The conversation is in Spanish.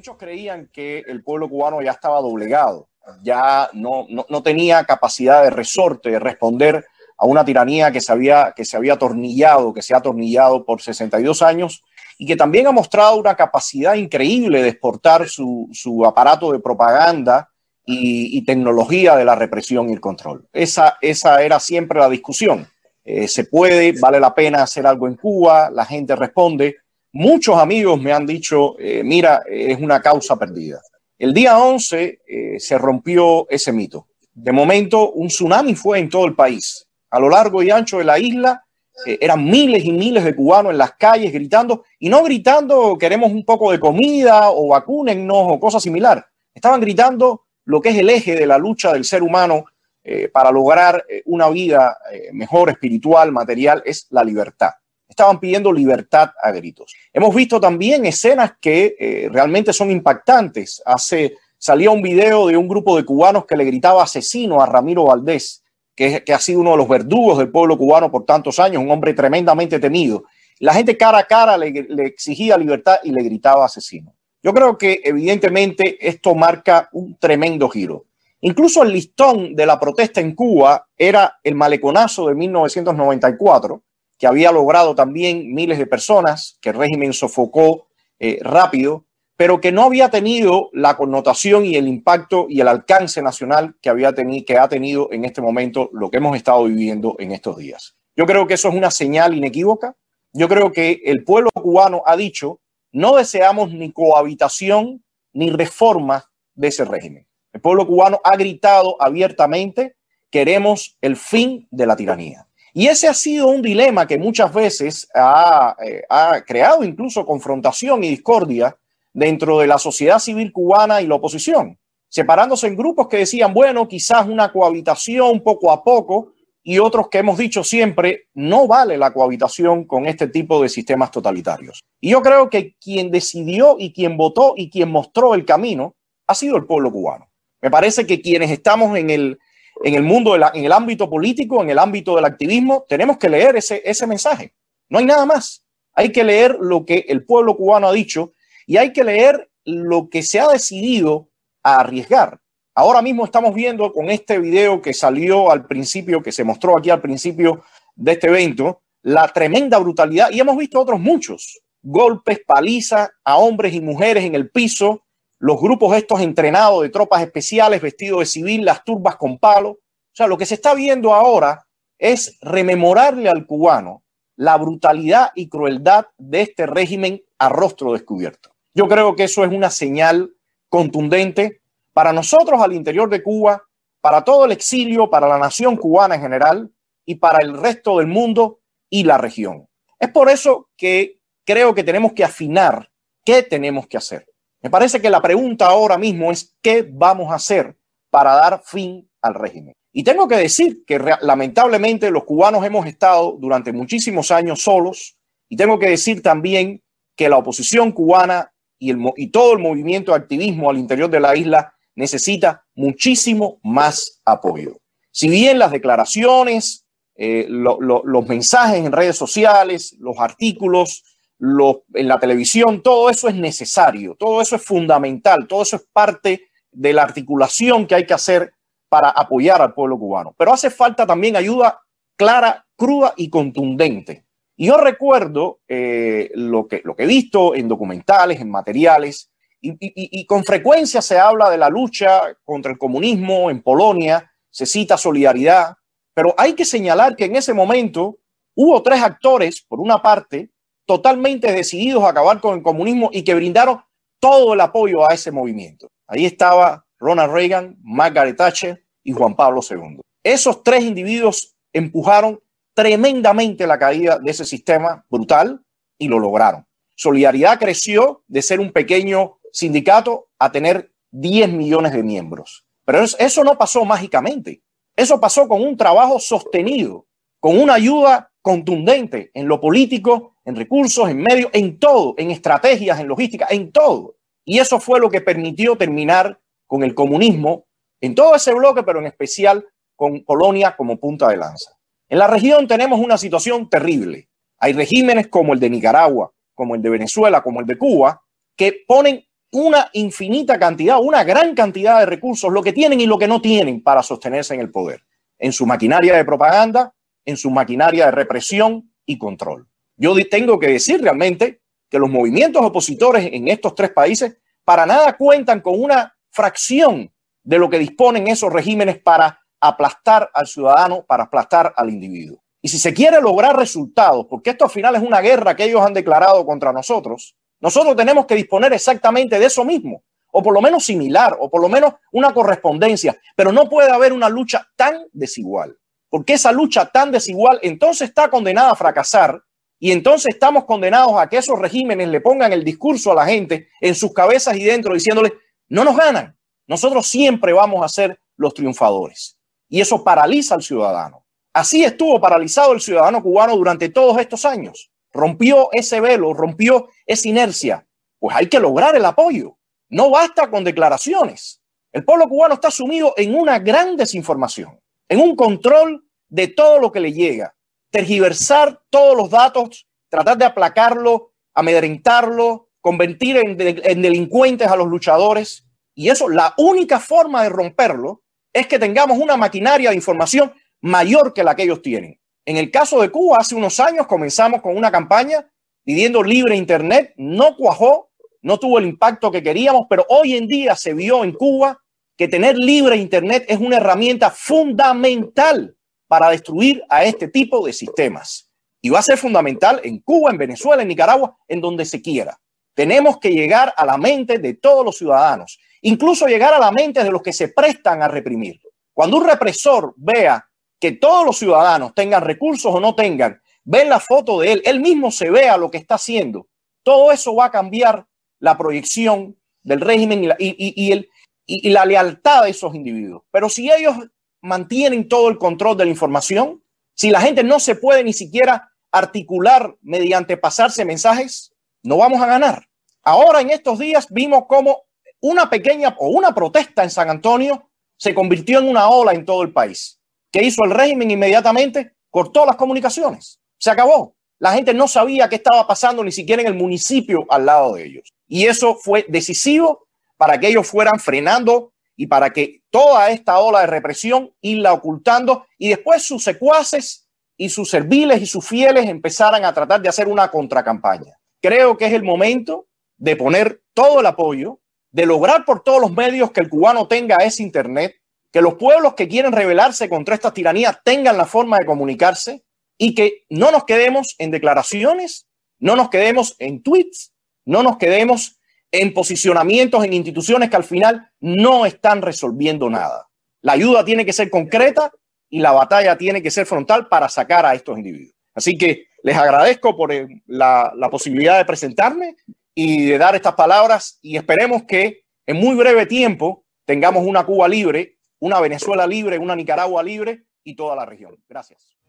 muchos creían que el pueblo cubano ya estaba doblegado, ya no, tenía capacidad de resorte, de responder a una tiranía que se, había, que se había atornillado, que se ha atornillado por 62 años y que también ha mostrado una capacidad increíble de exportar su, aparato de propaganda y, tecnología de la represión y el control. Esa, esa era siempre la discusión. Eh, se puede, vale la pena hacer algo en Cuba, la gente responde, Muchos amigos me han dicho, eh, mira, es una causa perdida. El día 11 eh, se rompió ese mito. De momento, un tsunami fue en todo el país. A lo largo y ancho de la isla eh, eran miles y miles de cubanos en las calles gritando, y no gritando queremos un poco de comida o vacúnennos o cosas similar. Estaban gritando lo que es el eje de la lucha del ser humano para lograr una vida mejor espiritual, material, es la libertad estaban pidiendo libertad a gritos. Hemos visto también escenas que eh, realmente son impactantes. Hace, salía un video de un grupo de cubanos que le gritaba asesino a Ramiro Valdés, que, ha sido uno de los verdugos del pueblo cubano por tantos años, un hombre tremendamente temido. La gente cara a cara le, le exigía libertad y le gritaba asesino. Yo creo que evidentemente esto marca un tremendo giro. Incluso el listón de la protesta en Cuba era el maleconazo de 1994, que había logrado también miles de personas, que el régimen sofocó eh, rápido, pero que no había tenido la connotación y el impacto y el alcance nacional que, había que ha tenido en este momento lo que hemos estado viviendo en estos días. Yo creo que eso es una señal inequívoca. Yo creo que el pueblo cubano ha dicho, no deseamos ni cohabitación ni reforma de ese régimen. El pueblo cubano ha gritado abiertamente, queremos el fin de la tiranía. Y ese ha sido un dilema que muchas veces ha, eh, ha, creado incluso confrontación y discordia dentro de la sociedad civil cubana y la oposición, separándose en grupos que decían, bueno, quizás una cohabitación poco a poco, y otros que hemos dicho siempre, no vale la cohabitación con este tipo de sistemas totalitarios. Y yo creo que quien decidió y quien votó y quien mostró el camino ha sido el pueblo cubano. Me parece que quienes estamos en el, en el mundo, en el ámbito político, en el ámbito del activismo, tenemos que leer ese, ese mensaje. No hay nada más. Hay que leer lo que el pueblo cubano ha dicho y hay que leer lo que se ha decidido a arriesgar. Ahora mismo estamos viendo con este video que salió al principio, que se mostró aquí al principio de este evento, la tremenda brutalidad y hemos visto otros muchos golpes, palizas a hombres y mujeres en el piso, los grupos estos entrenados de tropas especiales, vestidos de civil, las turbas con palo. O sea, lo que se está viendo ahora es rememorarle al cubano la brutalidad y crueldad de este régimen a rostro descubierto. Yo creo que eso es una señal contundente para nosotros al interior de Cuba, para todo el exilio, para la nación cubana en general y para el resto del mundo y la región. Es por eso que creo que tenemos que afinar qué tenemos que hacer. Me parece que la pregunta ahora mismo es qué vamos a hacer para dar fin al régimen. Y tengo que decir que lamentablemente los cubanos hemos estado durante muchísimos años solos y tengo que decir también que la oposición cubana y, todo el movimiento de activismo al interior de la isla necesita muchísimo más apoyo. Si bien las declaraciones, eh, los mensajes en redes sociales, los artículos, en la televisión, todo eso es necesario, todo eso es fundamental, todo eso es parte de la articulación que hay que hacer para apoyar al pueblo cubano. Pero hace falta también ayuda clara, cruda y contundente. Y yo recuerdo eh, lo, que, lo que he visto en documentales, en materiales, y con frecuencia se habla de la lucha contra el comunismo en Polonia, se cita solidaridad, pero hay que señalar que en ese momento hubo tres actores, por una parte, totalmente decididos a acabar con el comunismo y que brindaron todo el apoyo a ese movimiento. Ahí estaba Ronald Reagan, Margaret Thatcher y Juan Pablo II. Esos tres individuos empujaron tremendamente la caída de ese sistema brutal y lo lograron. Solidaridad creció de ser un pequeño sindicato a tener 10 millones de miembros. Pero eso no pasó mágicamente. Eso pasó con un trabajo sostenido, con una ayuda contundente en lo político, en recursos, en medios, en todo, en estrategias, en logística, en todo. Y eso fue lo que permitió terminar con el comunismo en todo ese bloque, pero en especial con Polonia como punta de lanza. En la región tenemos una situación terrible. Hay regímenes como el de Nicaragua, como el de Venezuela, como el de Cuba, que ponen una infinita cantidad, una gran cantidad de recursos, lo que tienen y lo que no tienen para sostenerse en el poder, en su maquinaria de propaganda, en su maquinaria de represión y control. Yo tengo que decir realmente que los movimientos opositores en estos tres países para nada cuentan con una fracción de lo que disponen esos regímenes para aplastar al ciudadano, para aplastar al individuo. Y si se quiere lograr resultados, porque esto al final es una guerra que ellos han declarado contra nosotros, nosotros tenemos que disponer exactamente de eso mismo, o por lo menos similar, o por lo menos una correspondencia, pero no puede haber una lucha tan desigual, porque esa lucha tan desigual entonces está condenada a fracasar y entonces estamos condenados a que esos regímenes le pongan el discurso a la gente en sus cabezas y dentro diciéndole, no nos ganan, nosotros siempre vamos a ser los triunfadores. Y eso paraliza al ciudadano. Así estuvo paralizado el ciudadano cubano durante todos estos años. Rompió ese velo, rompió esa inercia. Pues hay que lograr el apoyo. No basta con declaraciones. El pueblo cubano está sumido en una gran desinformación, en un control de todo lo que le llega, tergiversar todos los datos, tratar de aplacarlo, amedrentarlo, convertir en, delincuentes a los luchadores. Y eso, la única forma de romperlo es que tengamos una maquinaria de información mayor que la que ellos tienen. En el caso de Cuba, hace unos años comenzamos con una campaña pidiendo libre Internet, no cuajó, no tuvo el impacto que queríamos, pero hoy en día se vio en Cuba que tener libre Internet es una herramienta fundamental para destruir a este tipo de sistemas. Y va a ser fundamental en Cuba, en Venezuela, en Nicaragua, en donde se quiera. Tenemos que llegar a la mente de todos los ciudadanos, incluso llegar a la mente de los que se prestan a reprimir. Cuando un represor vea que todos los ciudadanos tengan recursos o no tengan, ven la foto de él, él mismo se vea lo que está haciendo. Todo eso va a cambiar la proyección del régimen y la, y la lealtad de esos individuos. Pero si ellos mantienen todo el control de la información, si la gente no se puede ni siquiera articular mediante pasarse mensajes, no vamos a ganar. Ahora en estos días vimos cómo una pequeña o una protesta en San Antonio se convirtió en una ola en todo el país. ¿Qué hizo el régimen inmediatamente? Cortó las comunicaciones. Se acabó. La gente no sabía qué estaba pasando ni siquiera en el municipio al lado de ellos. Y eso fue decisivo para que ellos fueran frenando y para que toda esta ola de represión irla ocultando y después sus secuaces y sus serviles y sus fieles empezaran a tratar de hacer una contracampaña. Creo que es el momento de poner todo el apoyo, de lograr por todos los medios que el cubano tenga ese Internet, que los pueblos que quieren rebelarse contra esta tiranía tengan la forma de comunicarse y que no nos quedemos en declaraciones, no nos quedemos en tweets, no nos quedemos en posicionamientos en instituciones que al final no están resolviendo nada. La ayuda tiene que ser concreta y la batalla tiene que ser frontal para sacar a estos individuos. Así que les agradezco por eh, la, posibilidad de presentarme y de dar estas palabras y esperemos que en muy breve tiempo tengamos una Cuba libre, una Venezuela libre, una Nicaragua libre y toda la región. Gracias.